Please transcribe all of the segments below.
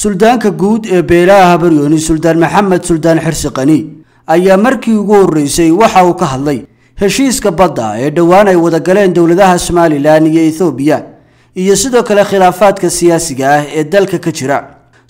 suldaanka guud ee beelaha habaryooni suldaan maxamed suldaan xirsi qani ayaa markii ugu horreysay waxa uu ka hadlay heshiiska badda ee dhowaan ay wadagaleen dowladaha somalilan iyo ethoobiya iyo sidoo kale khilaafaadka siyaasiga ah ee dalka ka jira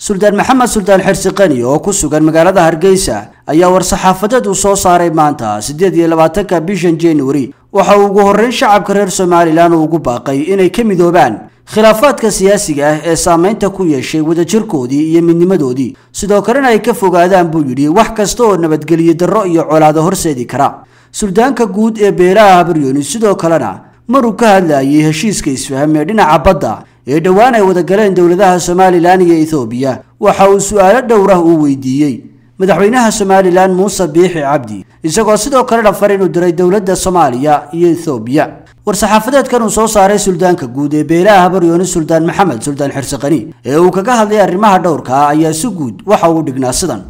suldaan maxamed suldaan xirsi qani oo ku sugan magaalada hargeysa ayaa war-saxaafadeed uu soo saaray maanta siddeed iyo labaatanka bishan januari waxa uu ugu horreyn shacabka reer somalilan uu ugu baaqay inay ka midoobaan khilaafaadka siyaasiga ah ee saamaynta ku yeeshay wadajirkoodii iyo midnimadoodii sidoo kalena ay ka fogaadaan buu yidhi wax kasta oo nabadgeliye darro iyo colaado horseedi kara suldaanka guud ee beeraha habaryoni sidoo kalena maruu ka hadlayay heshiiska isfaham ee dhinaca badda ee dhowaan ay wadagaleen dowladaha somalilan iyo ethoobiya waxa uu su'aalo dhowrah uu weydiiyey madaxweynaha somalilan muuse biixi cabdi isagoo sidoo kalena far inuu diray dowladda soomaaliya iyo ethoobiya war-saxaafadeedkan uu soo saaray suldaanka guud ee beelaha habaryooni suldaan maxamed suldaan xirsaqani ee uu kaga hadlay arrimaha dhowrka ayaa si guud waxa uu dhignaa sidan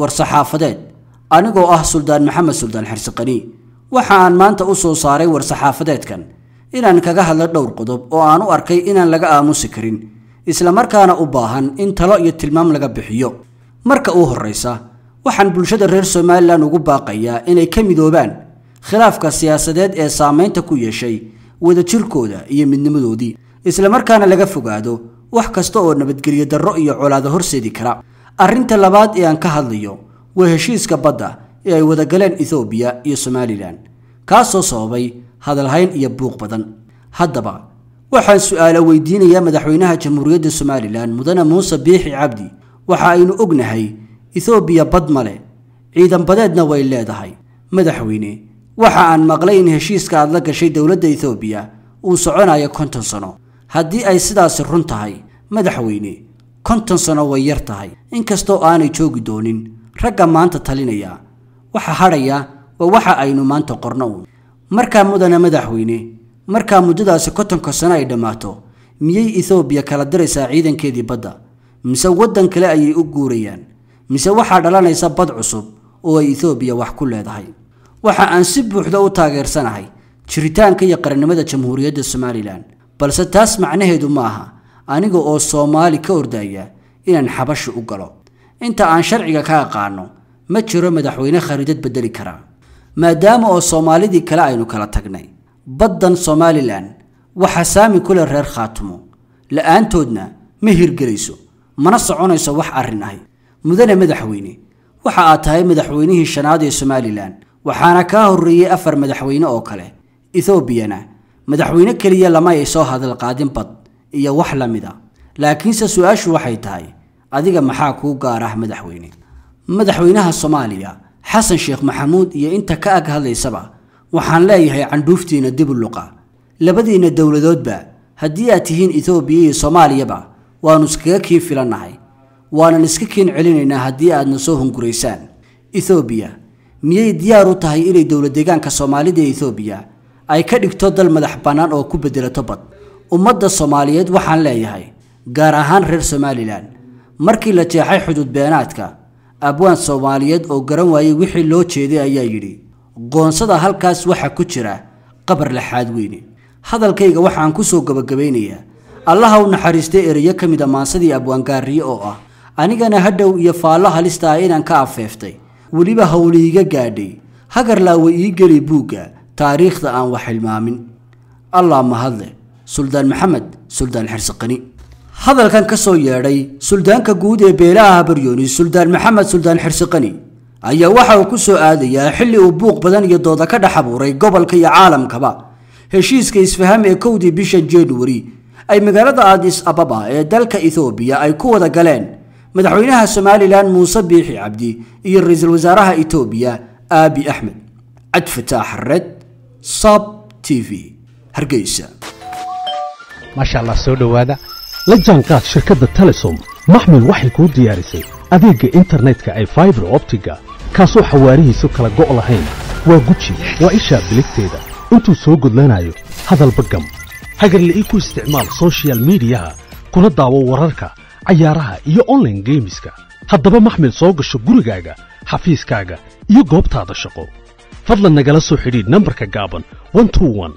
war-saxaafadeed anigoo ah suldaan maxamed suldaan xirsaqani waxa aan maanta u soo saaray war-saxaafadeedkan inaan kaga hadlo dhowr qodob oo aan u arkay inaan laga aamusi karin islamarkaana u baahan in talo iyo tilmaam laga bixiyo marka uu horraysa waxaan bulshada reer somalilan ugu baaqayaa inay ka midoobaan khilaafka siyaasadeed ee saamaynta ku yeeshay wadajirkooda iyo midnimadoodii islamarkaana laga fogaado wax kasta oo nabadgelyo darro iyo colaado horseedi kara arrinta labaad ee aan ka hadlayo waa heshiiska badda ee ay wadagaleen ethoobiya iyo somalilan kaasoo sababay hadalhayn iyo buuq badan haddaba waxaan su-aalo weydiinayaa madaxweynaha jamhuuriyadda somalilan mudane muuse biixi cabdi waxa aynu ognahay ethoobiya bad male ciidan badeedna way leedahay madaxweyne waxa aan maqlay in heshiiska aad la gashay dowladda ethoobiya uu soconayo konton sano haddii ay sidaasi run tahay madaxweyne konton sano way yar tahay inkastoo aanay joogi doonin ragga maanta talinaya waxa hadhaya waa waxa aynu maanta qorno uun markaa mudana madaxweyne markaa muddadaasi kontonka sano ay dhammaato miyay ethoobiya kala diraysaa ciidankeedii badda mise waddan kale ayay u guurayaan mise waxaa dhalanaysa bad cusub oo ay ethoobiya wax ku leedahay waxa aan si buuxda u taageersanahay jiritaanka iyo qarannimada jamhuuriyadda somalilan balse taas macnaheedu maaha aniga oo soomaali ka ordaya inaan xabasha u galo inta aan sharciga ka aqaano ma jiro madaxweyne khariidad beddeli karaa maadaama oo soomaalidii kale aynu kala tagnay baddan somalilan waxa saami kule reer khaatumo la'aantoodna ma hirgelayso mana soconayso wax arrin ahi mudane madaxweyne waxa aad tahay madaxweynihii shanaad ee somalilan waxaana kaa horreeyey afar madaxweyne oo kale ethoobiyana madaxweyne keliya lama ay soo hadal qaadin bad iyo wax la mid a laakiinse su-aashu waxay tahay adiga maxaa kuu gaar ah madaxweyne madaxweynaha soomaaliya xasan sheekh maxamuud iyo inta ka ag hadlaysaba waxaan leeyahay candhuuftiina dib u luqa labadiinna dowladoodba haddii aad tihiin ethoobiya iyo soomaaliyaba waannu iskaga kiin filannahay waanan iska kiin celinaynaa haddii aadna soo hunguraysaan ethoobiya miyay diyaar u tahay inay dowlad deegaanka soomaalida ee ethoobiya ay ka dhigto dal madax bannaan oo ku beddelato bad ummadda soomaaliyeed waxaan leeyahay gaar ahaan reer somalilan markii la jeexay xuduud beenaadka abwaan soomaaliyeed oo garan waayey wixii loo jeeday ayaa yidhi qoonsada halkaas waxaa ku jira qabar laxaad weyne hadalkayga waxaan ku soo gabagabaynayaa allaha u naxariistay erayo ka mid a maansadii abwaangaariye oo ah anigana hadhow iyo faallo halista ah inaan ka afeeftay weliba hawle gaadhay hagarlaawa ii geli buugga taariikhda aan wax hilmaamin allah mahadle suldaan maxamed suldaan xirsiqani hadalkan ka soo yeedhay suldaanka guud ee beelaha habaryoni suldaan maxamed suldaan xirsiqani ayaa waxa uu ku soo aadayaa xilli uu buuq badan iyo dooda ka dhex abuuray gobolka iyo caalamkaba heshiiska isfaham ee kowdii bisha januari ay magaalada adis ababa ee dalka ethoobiya ay ku wada galeen مدحوينها سومالي لان موسى بيحي عبدي اي الرئيس الوزراء ايتوبيا ابي احمد عد فتاح الرد صاب تي في هرقيسة ما شاء الله سودو هذا لجان قاد شركة التلسوم محمل وحي الكود دياريسي اديق انترنت كاي فايبر اوبتيكا كاسو حواريه سوكالا قوالا هين وقوشي وإيشا بلكتيدا انتو سوق لنايو هذا البقم هاجر اللي ايكو استعمال سوشيال ميديا كون الدعوة وراركا cayaaraha iyo online geemiska haddaba maxmed soo gasho gurigaaga xafiiskaaga iyo goobtaada shaqo fadlan nagala soo xidhiid nambarka gaaban